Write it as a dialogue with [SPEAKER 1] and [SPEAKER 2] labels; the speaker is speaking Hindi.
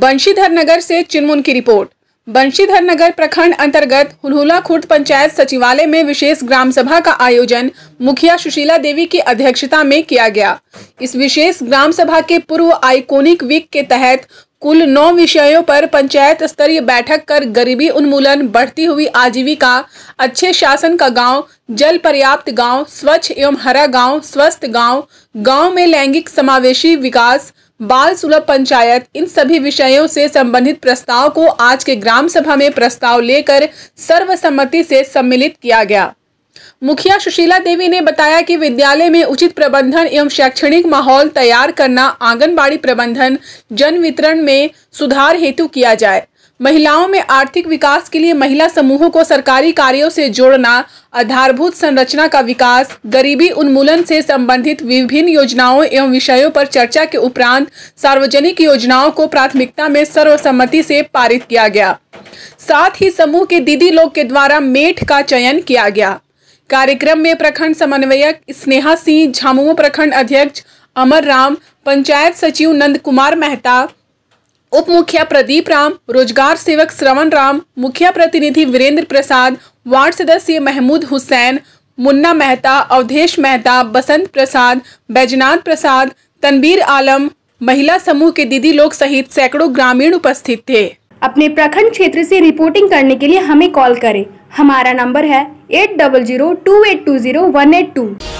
[SPEAKER 1] बंशीधर नगर से चिनमुन की रिपोर्ट बंशीधर नगर प्रखंड अंतर्गत हुनहुला खुर्द पंचायत सचिवालय में विशेष ग्राम सभा का आयोजन मुखिया सुशीला देवी की अध्यक्षता में किया गया इस विशेष ग्राम सभा के पूर्व आइकोनिक वीक के तहत कुल नौ विषयों पर पंचायत स्तरीय बैठक कर गरीबी उन्मूलन बढ़ती हुई आजीविका अच्छे शासन का गांव जल पर्याप्त गांव स्वच्छ एवं हरा गांव स्वस्थ गांव गांव में लैंगिक समावेशी विकास बाल सुलभ पंचायत इन सभी विषयों से संबंधित प्रस्ताव को आज के ग्राम सभा में प्रस्ताव लेकर सर्वसम्मति से सम्मिलित किया गया मुखिया सुशीला देवी ने बताया कि विद्यालय में उचित प्रबंधन एवं शैक्षणिक माहौल तैयार करना आंगनबाड़ी प्रबंधन जन वितरण में सुधार हेतु किया जाए महिलाओं में आर्थिक विकास के लिए महिला समूहों को सरकारी कार्यों से जोड़ना आधारभूत संरचना का विकास गरीबी उन्मूलन से संबंधित विभिन्न योजनाओं एवं विषयों पर चर्चा के उपरांत सार्वजनिक योजनाओं को प्राथमिकता में सर्वसम्मति से पारित किया गया साथ ही समूह के दीदी लोग के द्वारा मेठ का चयन किया गया कार्यक्रम में प्रखंड समन्वयक स्नेहा सिंह झामुमो प्रखंड अध्यक्ष अमर राम पंचायत सचिव नंद कुमार मेहता उप मुखिया प्रदीप राम रोजगार सेवक श्रवण राम मुखिया प्रतिनिधि वीरेंद्र प्रसाद वार्ड सदस्य महमूद हुसैन मुन्ना मेहता अवधेश मेहता बसंत प्रसाद बैजनाथ प्रसाद तनबीर आलम महिला समूह के दीदी लोग सहित सैकड़ों ग्रामीण उपस्थित थे अपने प्रखंड क्षेत्र से रिपोर्टिंग करने के लिए हमें कॉल करें हमारा नंबर है eight double zero two eight two zero one eight to